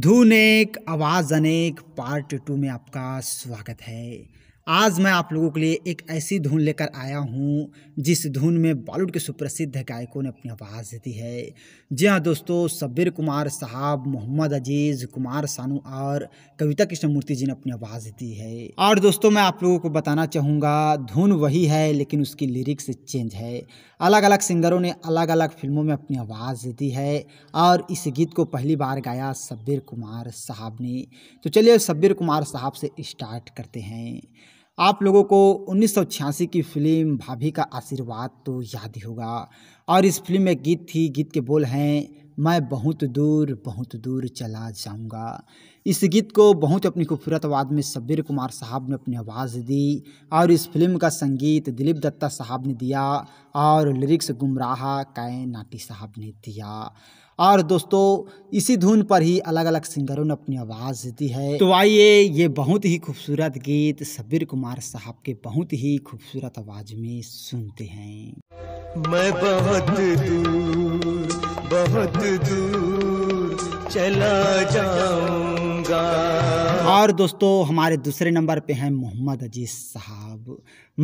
धून एक आवाज़ अनेक पार्ट टू में आपका स्वागत है आज मैं आप लोगों के लिए एक ऐसी धुन लेकर आया हूँ जिस धुन में बॉलीवुड के सुप्रसिद्ध गायकों ने अपनी आवाज़ दी है जी हाँ दोस्तों सब्बीर कुमार साहब मोहम्मद अजीज़ कुमार सानू और कविता कृष्णमूर्ति जी ने अपनी आवाज़ दी है और दोस्तों मैं आप लोगों को बताना चाहूँगा धुन वही है लेकिन उसकी लिरिक्स चेंज है अलग अलग सिंगरों ने अलग अलग फिल्मों में अपनी आवाज़ दी है और इस गीत को पहली बार गाया सब्बीर कुमार साहब ने तो चलिए सब्बीर कुमार साहब से स्टार्ट करते हैं आप लोगों को उन्नीस की फिल्म भाभी का आशीर्वाद तो याद ही होगा और इस फिल्म में गीत थी गीत के बोल हैं मैं बहुत दूर बहुत दूर चला जाऊंगा इस गीत को बहुत अपनी खूबसूरत आवाज़ में सब्बीर कुमार साहब ने अपनी आवाज़ दी और इस फिल्म का संगीत दिलीप दत्ता साहब ने दिया और लिरिक्स गुमराह कै नाटी साहब ने दिया और दोस्तों इसी धुन पर ही अलग अलग सिंगरों ने अपनी आवाज़ दी है तो आइए ये बहुत ही खूबसूरत गीत शब्बीर कुमार साहब के बहुत ही खूबसूरत आवाज़ में सुनते हैं मैं बहुत दूर बहुत दूर चला जाऊंगा और दोस्तों हमारे दूसरे नंबर पे हैं मोहम्मद अजीज साहब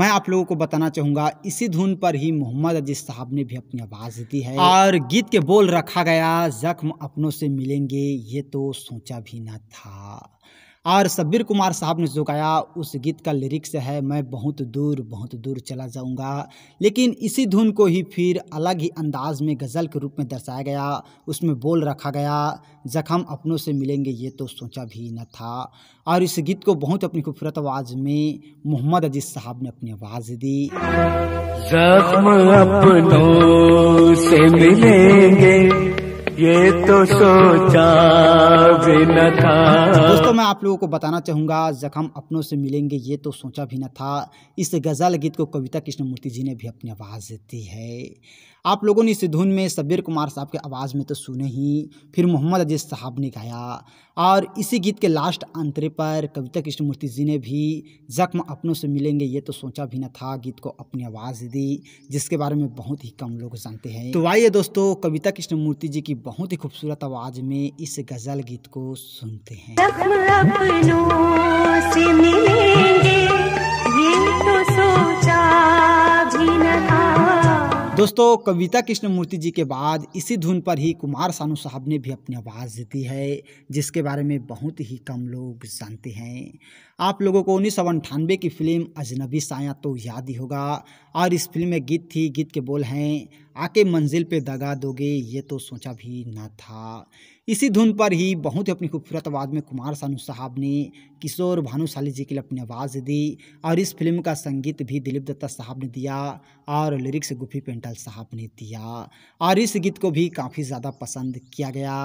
मैं आप लोगों को बताना चाहूँगा इसी धुन पर ही मोहम्मद अजीज साहब ने भी अपनी आवाज़ दी है और गीत के बोल रखा गया जख्म अपनों से मिलेंगे ये तो सोचा भी ना था और सब्बीर कुमार साहब ने जो गाया उस गीत का लिरिक्स है मैं बहुत दूर बहुत दूर चला जाऊंगा लेकिन इसी धुन को ही फिर अलग ही अंदाज में गज़ल के रूप में दर्शाया गया उसमें बोल रखा गया जख्म अपनों से मिलेंगे ये तो सोचा भी न था और इस गीत को बहुत अपनी खूबसूरत आवाज़ में मोहम्मद अजीज साहब ने अपनी आवाज़ दी जख्म अपनों से मिलेंगे ये तो सोचा भी न था अच्छा, दोस्तों मैं आप लोगों को बताना चाहूँगा जख्म अपनों से मिलेंगे ये तो सोचा भी न था इस गज़ल गीत को कविता कृष्णमूर्ति जी ने भी अपनी आवाज़ दी है आप लोगों ने इस धुन में सबीर कुमार साहब की आवाज़ में तो सुने ही फिर मोहम्मद अजीज साहब ने गाया और इसी गीत के लास्ट अंतरे पर कविता कृष्णमूर्ति जी ने भी जख्म अपनों से मिलेंगे ये तो सोचा भी न था गीत को अपनी आवाज़ दी जिसके बारे में बहुत ही कम लोग जानते हैं तो आइए दोस्तों कविता कृष्णमूर्ति जी की बहुत ही खूबसूरत आवाज़ में इस गज़ल गीत को सुनते हैं तो दोस्तों कविता कृष्णमूर्ति जी के बाद इसी धुन पर ही कुमार सानू साहब ने भी अपनी आवाज़ दी है जिसके बारे में बहुत ही कम लोग जानते हैं आप लोगों को उन्नीस की फिल्म अजनबी साया तो याद ही होगा और इस फिल्म में गीत थी गीत के बोल हैं आके मंजिल पे दगा दोगे ये तो सोचा भी ना था इसी धुन पर ही बहुत ही अपनी खूबसूरत आवाज़ में कुमार सानू साहब ने किशोर भानुशाली जी के लिए अपनी आवाज़ दी और इस फिल्म का संगीत भी दिलीप दत्ता साहब ने दिया और लिरिक्स गुफी पेंटल साहब ने दिया और इस गीत को भी काफ़ी ज़्यादा पसंद किया गया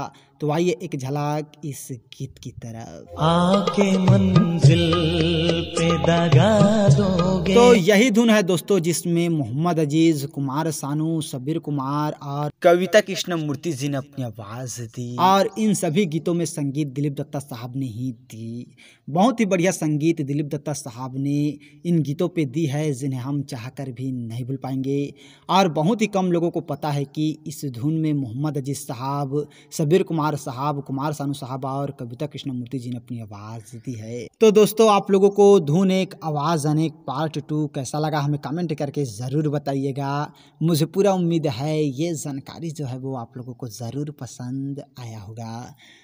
तो आइए एक झलाक इस गीत की तरफ आके मंजिल पे दगा दोगे तो यही धुन है दोस्तों जिसमें मोहम्मद अजीज कुमार सानू सबीर कुमार और कविता कृष्ण मूर्ति जी ने अपनी आवाज दी और इन सभी गीतों में संगीत दिलीप दत्ता साहब ने ही दी बहुत ही बढ़िया संगीत दिलीप दत्ता साहब ने इन गीतों पे दी है जिन्हें हम चाहकर भी नहीं भूल पाएंगे और बहुत ही कम लोगों को पता है कि इस धुन में मोहम्मद अजीज साहब सबीर कुमार कुमार साहब कुमार सानू साहब और कविता कृष्णमूर्ति जी ने अपनी आवाज़ दी है तो दोस्तों आप लोगों को धुन एक आवाज़ अनेक पार्ट टू कैसा लगा हमें कमेंट करके ज़रूर बताइएगा मुझे पूरा उम्मीद है ये जानकारी जो है वो आप लोगों को ज़रूर पसंद आया होगा